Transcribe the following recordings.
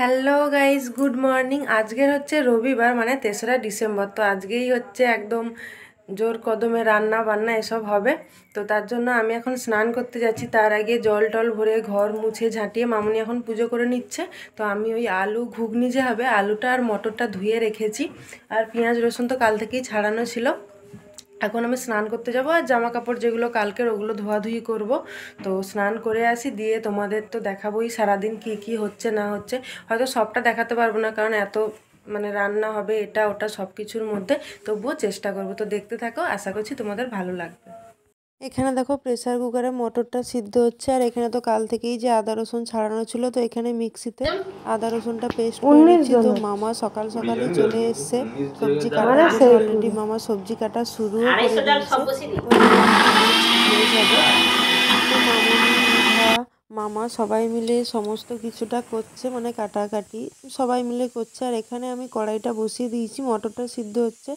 hello guys good morning আজকের হচ্ছে রবিবার মানে তেসরা ডিসেম্বর তো আজকেই হচ্ছে একদম জোর কদমে রান্না বান্না এসব হবে তো তার জন্য আমি এখন স্নান করতে যাচ্ছি তার আগে জল টল ভরে ঘর মুছে ঝাঁটিয়ে মামুনি এখন পুজো করে নিচ্ছে তো আমি ওই আলু ঘুগনি যে হবে আলুটা আর মটরটা ধুয়ে রেখেছি আর পেঁয়াজ রসুন তো কাল থেকেই ছাড়ানো ছিল এখন আমি স্নান করতে যাব আর জামা কাপড় যেগুলো কালকের ওগুলো ধোয়াধুয়ি করব তো স্নান করে আসি দিয়ে তোমাদের তো দেখাবোই সারাদিন কি কি হচ্ছে না হচ্ছে হয়তো সবটা দেখাতে পারবো না কারণ এত মানে রান্না হবে এটা ওটা সব কিছুর মধ্যে তবুও চেষ্টা করব তো দেখতে থাকো আশা করছি তোমাদের ভালো লাগবে এখানে দেখো প্রেসার কুকারে মটরটা সিদ্ধ হচ্ছে আর এখানে তো কাল থেকেই যে আদা রসুন ছাড়ানো ছিল তো এখানে মিক্সিতে আদা রসুনটা পেস্ট করে নিচ্ছি তো মামা সকাল সকালে চলে এসছে সবজি কাটা অলরেডি মামা সবজি কাটা শুরু মামা সবাই মিলে সমস্ত কিছুটা করছে মানে কাটাকাটি সবাই মিলে করছে আর এখানে আমি কড়াইটা বসিয়ে দিয়েছি মটরটা সিদ্ধ হচ্ছে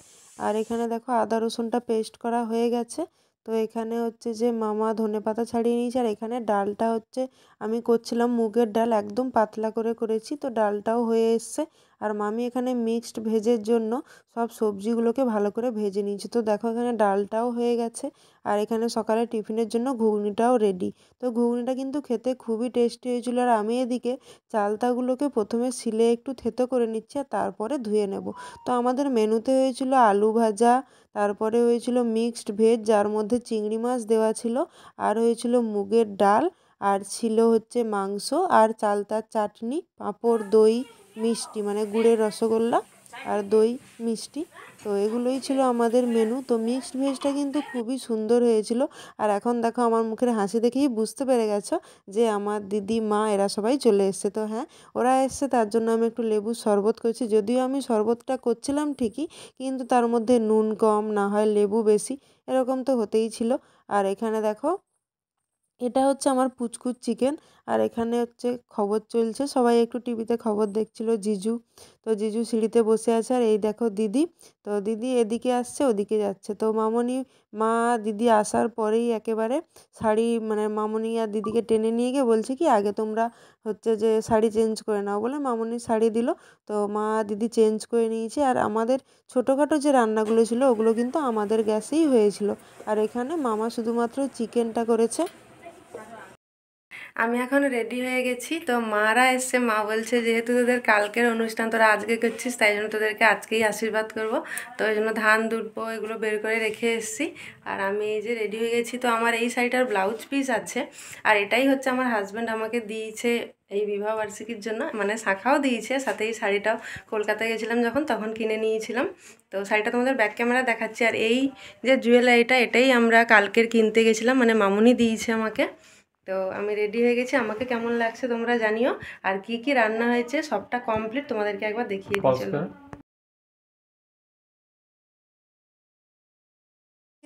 আর এখানে দেখো আদা রসুনটা পেস্ট করা হয়ে গেছে তো এখানে হচ্ছে যে মামা ধনে পাতা ছাড়িয়ে নিয়েছে আর এখানে ডালটা হচ্ছে আমি করছিলাম মুগের ডাল একদম পাতলা করে করেছি তো ডালটাও হয়ে এসছে আর মামি এখানে মিক্সড ভেজের জন্য সব সবজিগুলোকে ভালো করে ভেজে নিয়েছে তো দেখো এখানে ডালটাও হয়ে গেছে আর এখানে সকালে টিফিনের জন্য ঘুগনিটাও রেডি তো ঘুগনিটা কিন্তু খেতে খুবই টেস্টি হয়েছিল আর আমি এদিকে চালতাগুলোকে প্রথমে শিলে একটু থেতো করে নিচ্ছি আর তারপরে ধুয়ে নেব তো আমাদের মেনুতে হয়েছিল আলু ভাজা তারপরে হয়েছিল মিক্সড ভেজ যার মধ্যে চিংড়ি মাছ দেওয়া ছিল আর হয়েছিল মুগের ডাল আর ছিল হচ্ছে মাংস আর চালতার চাটনি পাঁপড় দই মিষ্টি মানে গুড়ের রসগোল্লা আর দই মিষ্টি তো এগুলোই ছিল আমাদের মেনু তো মিক্সড ভেজটা কিন্তু খুবই সুন্দর হয়েছিল আর এখন দেখো আমার মুখের হাসি দেখেই বুঝতে পেরে গেছো যে আমার দিদি মা এরা সবাই চলে এসছে তো হ্যাঁ ওরা এসছে তার জন্য আমি একটু লেবু শরবত করছি যদিও আমি শরবতটা করছিলাম ঠিকই কিন্তু তার মধ্যে নুন কম না হয় লেবু বেশি এরকম তো হতেই ছিল আর এখানে দেখো এটা হচ্ছে আমার পুচকুচ চিকেন আর এখানে হচ্ছে খবর চলছে সবাই একটু টিভিতে খবর দেখছিল জিজু তো জিজু সিঁড়িতে বসে আছে আর এই দেখো দিদি তো দিদি এদিকে আসছে ওদিকে যাচ্ছে তো মামনি মা দিদি আসার পরেই একেবারে শাড়ি মানে মামনি আর দিদিকে টেনে নিয়ে গিয়ে বলছে কি আগে তোমরা হচ্ছে যে শাড়ি চেঞ্জ করে নাও বলে মামনি শাড়ি দিল তো মা দিদি চেঞ্জ করে নিয়েছে আর আমাদের ছোটোখাটো যে রান্নাগুলো ছিল ওগুলো কিন্তু আমাদের গ্যাসেই হয়েছিল আর এখানে মামা শুধুমাত্র চিকেনটা করেছে আমি এখন রেডি হয়ে গেছি তো মারা এসছে মা বলছে যেহেতু তোদের কালকের অনুষ্ঠান তোরা আজকে করছিস তাই জন্য তোদেরকে আজকেই আশীর্বাদ করব তো ওই জন্য ধান দুর্ব এগুলো বের করে রেখে এসছি আর আমি এই যে রেডি হয়ে গেছি তো আমার এই শাড়িটার ব্লাউজ পিস আছে আর এটাই হচ্ছে আমার হাজব্যান্ড আমাকে দিয়েছে এই বিবাহ বার্ষিকীর জন্য মানে শাখাও দিয়েছে সাথে এই শাড়িটাও কলকাতায় গেছিলাম যখন তখন কিনে নিয়েছিলাম তো শাড়িটা তোমাদের ব্যাক ক্যামেরা দেখাচ্ছি আর এই যে জুয়েলারিটা এটাই আমরা কালকের কিনতে গেছিলাম মানে মামুনি দিয়েছে আমাকে তো আমি রেডি হয়ে গেছি আমাকে কেমন লাগছে তোমরা জানিও আর কি কি রান্না হয়েছে সবটা কমপ্লিট তোমাদেরকে একবার দেখিয়ে দিচ্ছি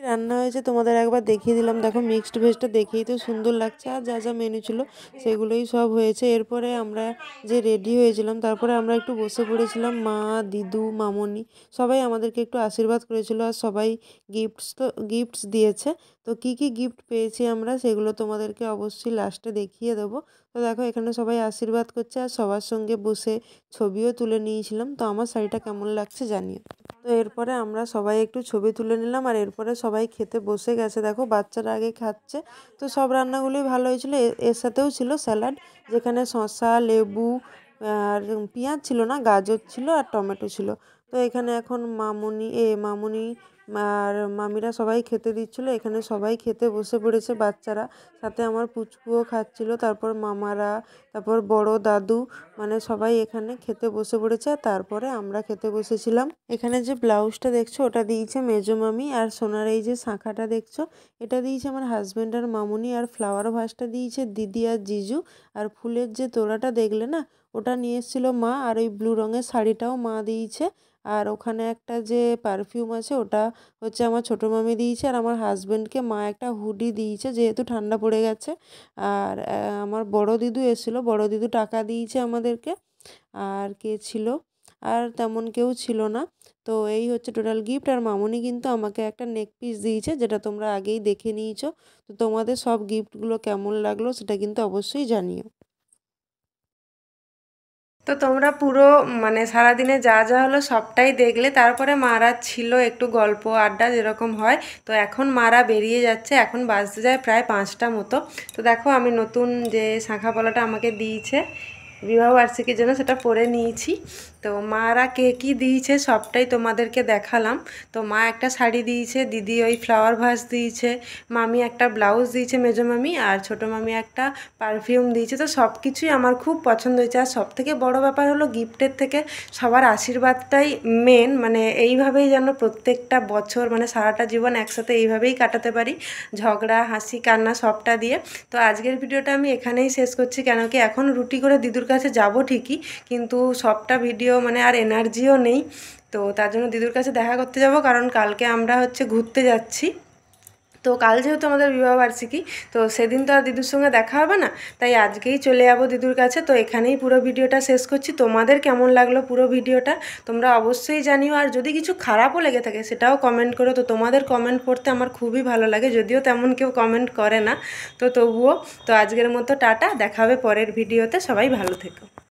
রান্না হয়েছে তোমাদের একবার দেখিয়ে দিলাম দেখো মিক্সড ভেজটা দেখেই তো সুন্দর লাগছে আর যা যা মেনু ছিল সেগুলোই সব হয়েছে এরপরে আমরা যে রেডি হয়েছিলাম তারপরে আমরা একটু বসে পড়েছিলাম মা দিদু মামনি সবাই আমাদেরকে একটু আশীর্বাদ করেছিল আর সবাই গিফটস তো গিফটস দিয়েছে তো কি কি গিফট পেয়েছি আমরা সেগুলো তোমাদেরকে অবশ্যই লাস্টে দেখিয়ে দেবো তো দেখো এখানে সবাই আশীর্বাদ করছে আর সবার সঙ্গে বসে ছবিও তুলে নিয়েছিলাম তো আমার শাড়িটা কেমন লাগছে জানিও তো এরপরে আমরা সবাই একটু ছবি তুলে নিলাম আর এরপরে সবাই খেতে বসে গেছে দেখো বাচ্চারা আগে খাচ্ছে তো সব রান্নাগুলোই ভালো হয়েছিল এর সাথেও ছিল স্যালাড যেখানে শসা লেবু আর পেঁয়াজ ছিল না গাজর ছিল আর টমেটো ছিল তো এখানে এখন মামুনি এ মামুনি আর মামিরা সবাই খেতে দিচ্ছিলো এখানে সবাই খেতে বসে পড়েছে বাচ্চারা সাথে আমার পুচকুও খাচ্ছিল তারপর মামারা তারপর বড় দাদু মানে সবাই এখানে খেতে বসে পড়েছে আর তারপরে আমরা খেতে বসেছিলাম এখানে যে ব্লাউজটা দেখছো ওটা দিয়েছে মেজো মামি আর সোনার এই যে শাঁখাটা দেখছো এটা দিয়েছে আমার হাজব্যান্ড আর মামুনি আর ফ্লাওয়ার ভাসটা দিয়েছে দিদি আর জিজু আর ফুলের যে তোড়াটা দেখলে না ওটা নিয়ে এসেছিলো মা আর ওই ব্লু রঙের শাড়িটাও মা দিয়েছে আর ওখানে একটা যে পারফিউম আছে ওটা হচ্ছে আমার ছোটো মামি দিয়েছে আর আমার হাজব্যান্ডকে মা একটা হুডি দিয়েছে যেহেতু ঠান্ডা পড়ে গেছে আর আমার বড় দিদু এসেছিলো বড় দিদু টাকা দিয়েছে আমাদেরকে আর কে ছিল আর তেমন কেউ ছিল না তো এই হচ্ছে টোটাল গিফট আর মামুনি কিন্তু আমাকে একটা নেক পিস দিয়েছে যেটা তোমরা আগেই দেখে নিয়েছো তো তোমাদের সব গিফটগুলো কেমন লাগলো সেটা কিন্তু অবশ্যই জানিও তো তোমরা পুরো মানে সারাদিনে যা যা হলো সবটাই দেখলে তারপরে মারা ছিল একটু গল্প আড্ডা যেরকম হয় তো এখন মারা বেরিয়ে যাচ্ছে এখন বাজতে যায় প্রায় পাঁচটা মতো তো দেখো আমি নতুন যে শাঁখাপলাটা আমাকে দিয়েছে বিবাহবার্ষিকীর জন্য সেটা পরে নিয়েছি তো মারা কে কী দিয়েছে সবটাই তোমাদেরকে দেখালাম তো মা একটা শাড়ি দিয়েছে দিদি ওই ফ্লাওয়ার ভাস দিয়েছে মামি একটা ব্লাউজ দিয়েছে মেজো মামি আর ছোটো মামি একটা পারফিউম দিয়েছে তো সব কিছুই আমার খুব পছন্দ হয়েছে আর সব থেকে বড় ব্যাপার হলো গিফটের থেকে সবার আশীর্বাদটাই মেন মানে এইভাবেই যেন প্রত্যেকটা বছর মানে সারাটা জীবন একসাথে এইভাবেই কাটাতে পারি ঝগড়া হাসি কান্না সবটা দিয়ে তো আজকের ভিডিওটা আমি এখানেই শেষ করছি কেন কি এখন রুটি করে দিদুর কাছে যাব ঠিকই কিন্তু সবটা ভিডিও এনার্জিও মানে আর এনার্জিও নেই তো তার জন্য দিদুর কাছে দেখা করতে যাব কারণ কালকে আমরা হচ্ছে ঘুরতে যাচ্ছি তো কাল যেহেতু আমাদের বিবাহবার্ষিকী তো সেদিন তো আর দিদুর সঙ্গে দেখা হবে না তাই আজকেই চলে যাবো দিদুর কাছে তো এখানেই পুরো ভিডিওটা শেষ করছি তোমাদের কেমন লাগলো পুরো ভিডিওটা তোমরা অবশ্যই জানিও আর যদি কিছু খারাপও লেগে থাকে সেটাও কমেন্ট করো তো তোমাদের কমেন্ট পড়তে আমার খুবই ভালো লাগে যদিও তেমন কেউ কমেন্ট করে না তো তবুও তো আজকের মতো টাটা দেখাবে পরের ভিডিওতে সবাই ভালো থেকো